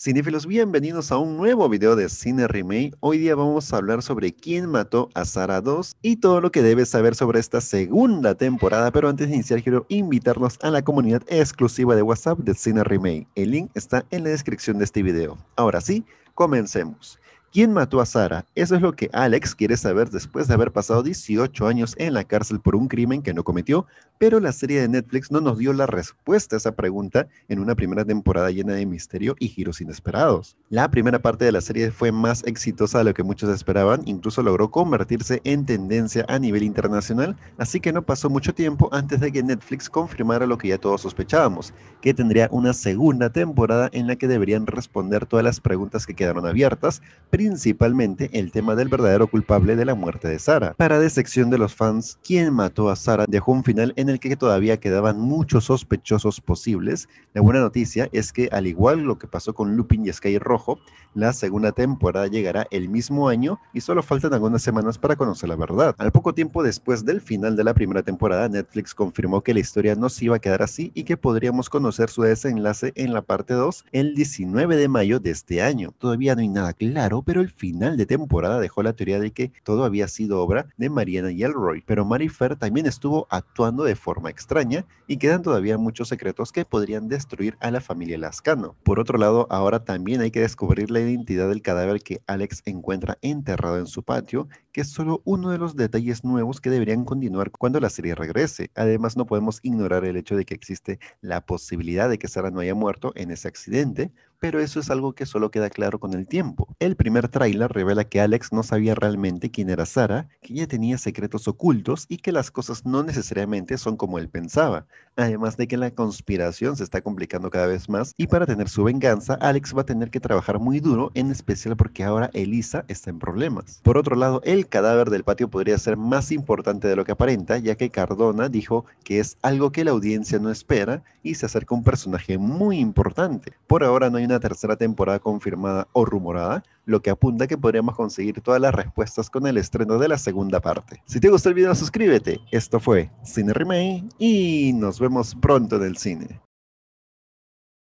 Cinefilos, bienvenidos a un nuevo video de Cine Remake. Hoy día vamos a hablar sobre quién mató a Sara 2 y todo lo que debes saber sobre esta segunda temporada. Pero antes de iniciar, quiero invitarnos a la comunidad exclusiva de WhatsApp de Cine Remake. El link está en la descripción de este video. Ahora sí, comencemos. ¿Quién mató a Sara? Eso es lo que Alex quiere saber después de haber pasado 18 años en la cárcel por un crimen que no cometió, pero la serie de Netflix no nos dio la respuesta a esa pregunta en una primera temporada llena de misterio y giros inesperados. La primera parte de la serie fue más exitosa de lo que muchos esperaban, incluso logró convertirse en tendencia a nivel internacional, así que no pasó mucho tiempo antes de que Netflix confirmara lo que ya todos sospechábamos, que tendría una segunda temporada en la que deberían responder todas las preguntas que quedaron abiertas, principalmente el tema del verdadero culpable de la muerte de Sara. Para decepción de los fans, quien mató a Sara dejó un final en el que todavía quedaban muchos sospechosos posibles. La buena noticia es que al igual lo que pasó con Lupin y Sky Rojo, la segunda temporada llegará el mismo año y solo faltan algunas semanas para conocer la verdad. Al poco tiempo después del final de la primera temporada, Netflix confirmó que la historia no se iba a quedar así y que podríamos conocer su desenlace en la parte 2 el 19 de mayo de este año. Todavía no hay nada claro, pero el final de temporada dejó la teoría de que todo había sido obra de Mariana y Elroy, pero Marifer también estuvo actuando de forma extraña y quedan todavía muchos secretos que podrían destruir a la familia Lascano. Por otro lado, ahora también hay que descubrir la identidad del cadáver que Alex encuentra enterrado en su patio es solo uno de los detalles nuevos que deberían continuar cuando la serie regrese. Además, no podemos ignorar el hecho de que existe la posibilidad de que Sara no haya muerto en ese accidente, pero eso es algo que solo queda claro con el tiempo. El primer tráiler revela que Alex no sabía realmente quién era Sara, que ella tenía secretos ocultos y que las cosas no necesariamente son como él pensaba. Además de que la conspiración se está complicando cada vez más y para tener su venganza, Alex va a tener que trabajar muy duro, en especial porque ahora Elisa está en problemas. Por otro lado, el cadáver del patio podría ser más importante de lo que aparenta, ya que Cardona dijo que es algo que la audiencia no espera y se acerca un personaje muy importante. Por ahora no hay una tercera temporada confirmada o rumorada, lo que apunta que podríamos conseguir todas las respuestas con el estreno de la segunda parte. Si te gustó el video, suscríbete. Esto fue Cine Remake y nos vemos pronto en el cine.